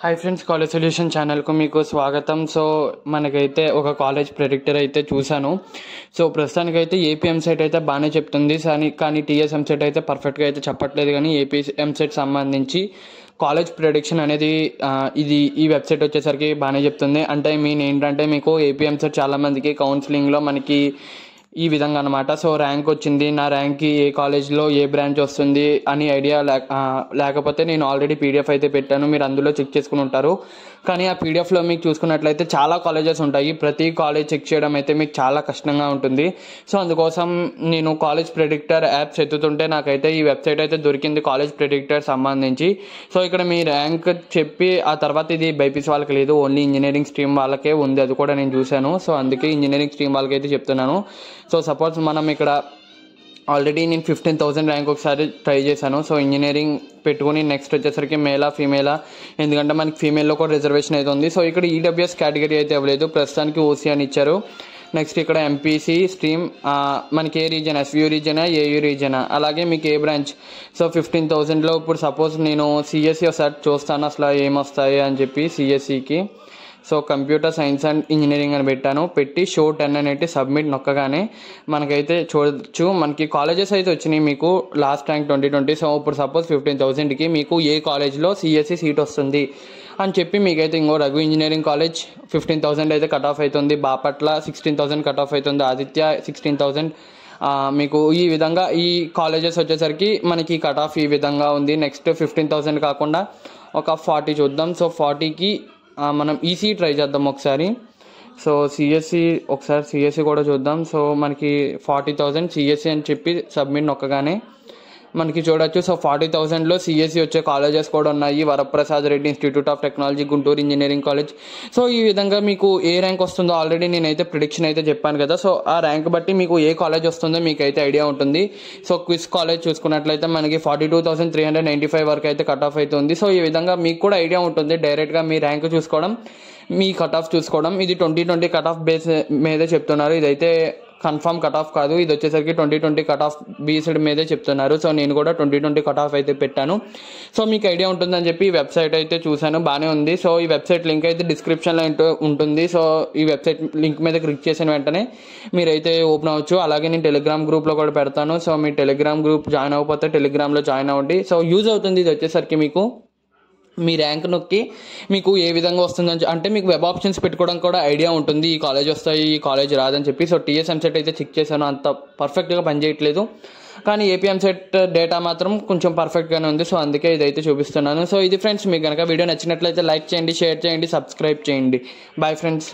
hi friends college solution ఛానల్కు మీకు స్వాగతం సో మనకైతే ఒక కాలేజ్ ప్రెడిక్టర్ అయితే చూశాను సో ప్రస్తుతానికైతే ఏపీ ఎంసెట్ అయితే బాగానే చెప్తుంది కానీ కానీ టీఎస్ ఎంసెట్ అయితే పర్ఫెక్ట్గా అయితే చెప్పట్లేదు కానీ ఏపీ ఎంసెట్ సంబంధించి కాలేజ్ ప్రొడిక్షన్ అనేది ఇది ఈ వెబ్సైట్ వచ్చేసరికి బాగానే చెప్తుంది అంటే మీన్ ఏంటంటే మీకు ఏపీఎంసెట్ చాలామందికి కౌన్సిలింగ్లో మనకి ఈ విధంగా అనమాట సో ర్యాంక్ వచ్చింది నా ర్యాంక్కి ఏ కాలేజ్లో ఏ బ్రాంచ్ వస్తుంది అని ఐడియా లేకపోతే నేను ఆల్రెడీ పీడిఎఫ్ అయితే పెట్టాను మీరు అందులో చెక్ చేసుకుని ఉంటారు కానీ ఆ పీడిఎఫ్లో మీకు చూసుకున్నట్లయితే చాలా కాలేజెస్ ఉంటాయి ప్రతి కాలేజ్ చెక్ చేయడం అయితే మీకు చాలా కష్టంగా ఉంటుంది సో అందుకోసం నేను కాలేజ్ ప్రిడిక్టర్ యాప్స్ ఎత్తుతుంటే నాకైతే ఈ వెబ్సైట్ అయితే దొరికింది కాలేజ్ ప్రిడిక్టర్ సంబంధించి సో ఇక్కడ మీ ర్యాంక్ చెప్పి ఆ తర్వాత ఇది బైపీసీ వాళ్ళకి లేదు ఓన్లీ ఇంజనీరింగ్ స్ట్రీమ్ వాళ్ళకే ఉంది అది కూడా నేను చూశాను సో అందుకే ఇంజనీరింగ్ స్ట్రీమ్ వాళ్ళకైతే చెప్తున్నాను సో సపోజ్ మనం ఇక్కడ ఆల్రెడీ నేను ఫిఫ్టీన్ థౌసండ్ ర్యాంక్ ఒకసారి ట్రై చేశాను సో ఇంజనీరింగ్ పెట్టుకుని నెక్స్ట్ వచ్చేసరికి మేలా ఫీమేలా ఎందుకంటే మనకి ఫీమేల్లో కూడా రిజర్వేషన్ అయితే ఉంది సో ఇక్కడ ఈడబ్ల్యూఎస్ e కేటగిరీ అయితే ఇవ్వలేదు ప్రస్తుతానికి ఓసీ అని ఇచ్చారు నెక్స్ట్ ఇక్కడ ఎంపీసీ స్ట్రీమ్ మనకి ఏ రీజన్ ఎస్యూ రీజనా ఏయూ రీజనా అలాగే మీకు ఏ బ్రాంచ్ సో ఫిఫ్టీన్ థౌజండ్లో ఇప్పుడు సపోజ్ నేను సిఎస్సీ e ఒకసారి చూస్తాను అసలు ఏమొస్తాయి అని చెప్పి సిఎస్సికి so computer science and engineering అని పెట్టాను పెట్టి షో టెన్ అనేటి సబ్మిట్ నొక్కగానే మనకైతే చూడొచ్చు మనకి కాలేజెస్ అయితే వచ్చినాయి మీకు last rank twenty twenty so ఇప్పుడు సపోజ్ ఫిఫ్టీన్ థౌసండ్కి మీకు ఏ కాలేజ్లో సిఎస్సి e సీట్ వస్తుంది అని చెప్పి మీకైతే ఇంకో Raghu engineering college fifteen thousand అయితే కట్ ఆఫ్ అవుతుంది Bapatla sixteen thousand cut off అవుతుంది ఆదిత్య సిక్స్టీన్ థౌసండ్ మీకు ఈ విధంగా ఈ కాలేజెస్ వచ్చేసరికి మనకి కట్ ఆఫ్ ఈ విధంగా ఉంది నెక్స్ట్ ఫిఫ్టీన్ థౌసండ్ కాకుండా ఒక ఫార్టీ చూద్దాం సో ఫార్టీకి మనం ఈసీ e ట్రై చేద్దాం ఒకసారి సో సిఎస్సి ఒకసారి సిఎస్సి కూడా చూద్దాం సో మనకి ఫార్టీ థౌజండ్ సిఎస్సి అని చెప్పి సబ్మిట్ నొక్కగానే మనకి చూడొచ్చు సో ఫార్టీ థౌసండ్లో సిఎస్సి e వచ్చే కాలేజెస్ కూడా ఉన్నాయి Varaprasad Reddy institute of technology Guntur engineering college so ఈ విధంగా మీకు ఏ ర్యాంక్ వస్తుందో ఆల్రెడీ నేనైతే ప్రిడిక్షన్ అయితే చెప్పాను కదా సో ఆ ర్యాంక్ బట్టి మీకు ఏ కాలేజ్ వస్తుందో మీకు అయితే ఐడియా ఉంటుంది సో క్విజ్ కాలేజ్ చూసుకున్నట్లయితే మనకి forty two thousand three hundred ninety five వరకు అయితే కట్ ఆఫ్ అవుతుంది సో ఈ విధంగా మీకు కూడా ఐడియా ఉంటుంది డైరెక్ట్గా మీ ర్యాంక్ చూసుకోవడం మీ కట్ ఆఫ్ చూసుకోవడం ఇది twenty twenty cut off base మీదే చెప్తున్నారు ఇదైతే కన్ఫర్మ్ కట్ ఆఫ్ కాదు ఇది వచ్చేసరికి twenty twenty cut off based మీదే చెప్తున్నారు సో నేను కూడా ట్వంటీ ట్వంటీ కట్ ఆఫ్ అయితే పెట్టాను సో మీకు ఐడియా ఉంటుందని చెప్పి ఈ వెబ్సైట్ అయితే చూశాను బాగానే ఉంది సో ఈ వెబ్సైట్ లింక్ అయితే డిస్క్రిప్షన్లో ఉంటుంది సో ఈ వెబ్సైట్ లింక్ మీద క్లిక్ చేసిన వెంటనే మీరైతే ఓపెన్ అవ్వచ్చు అలాగే నేను టెలిగ్రామ్ గ్రూప్లో కూడా పెడతాను సో మీ టెలిగ్రామ్ గ్రూప్ జాయిన్ అవ్వకపోతే టెలిగ్రామ్లో జాయిన్ అవ్వండి సో యూజ్ అవుతుంది ఇది వచ్చేసరికి మీకు మీ ర్యాంక్ నొక్కి మీకు ఏ విధంగా అని అంటే మీకు వెబ్ ఆప్షన్స్ పెట్టుకోవడం కూడా ఐడియా ఉంటుంది ఈ కాలేజ్ వస్తాయి ఈ కాలేజ్ రాదని చెప్పి సో టీఎస్ఎం సెట్ అయితే చెక్ చేశాను అంత పర్ఫెక్ట్గా పనిచేయట్లేదు కానీ ఏపీఎం సెట్ డేటా మాత్రం కొంచెం పర్ఫెక్ట్గానే ఉంది సో అందుకే ఇదైతే చూపిస్తున్నాను సో ఇది ఫ్రెండ్స్ మీకు కనుక వీడియో నచ్చినట్లయితే లైక్ చేయండి షేర్ చేయండి సబ్స్క్రైబ్ చేయండి బాయ్ ఫ్రెండ్స్